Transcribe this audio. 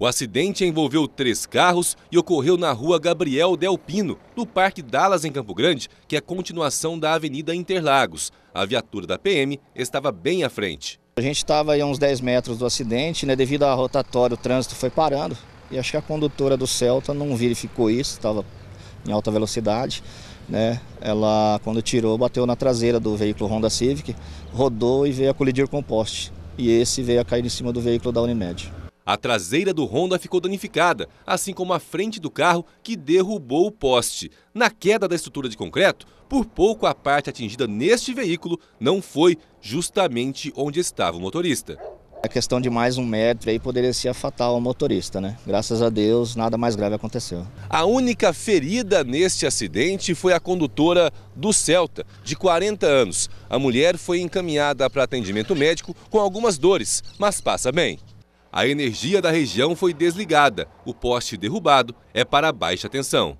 O acidente envolveu três carros e ocorreu na rua Gabriel Del Pino, no Parque Dallas, em Campo Grande, que é a continuação da Avenida Interlagos. A viatura da PM estava bem à frente. A gente estava a uns 10 metros do acidente, né? devido à rotatória o trânsito foi parando. E acho que a condutora do Celta não verificou isso, estava em alta velocidade. Né? Ela, quando tirou, bateu na traseira do veículo Honda Civic, rodou e veio a colidir com o poste. E esse veio a cair em cima do veículo da Unimed. A traseira do Honda ficou danificada, assim como a frente do carro que derrubou o poste. Na queda da estrutura de concreto, por pouco a parte atingida neste veículo não foi justamente onde estava o motorista. A questão de mais um metro aí poderia ser fatal ao motorista, né? Graças a Deus, nada mais grave aconteceu. A única ferida neste acidente foi a condutora do Celta, de 40 anos. A mulher foi encaminhada para atendimento médico com algumas dores, mas passa bem. A energia da região foi desligada, o poste derrubado é para baixa tensão.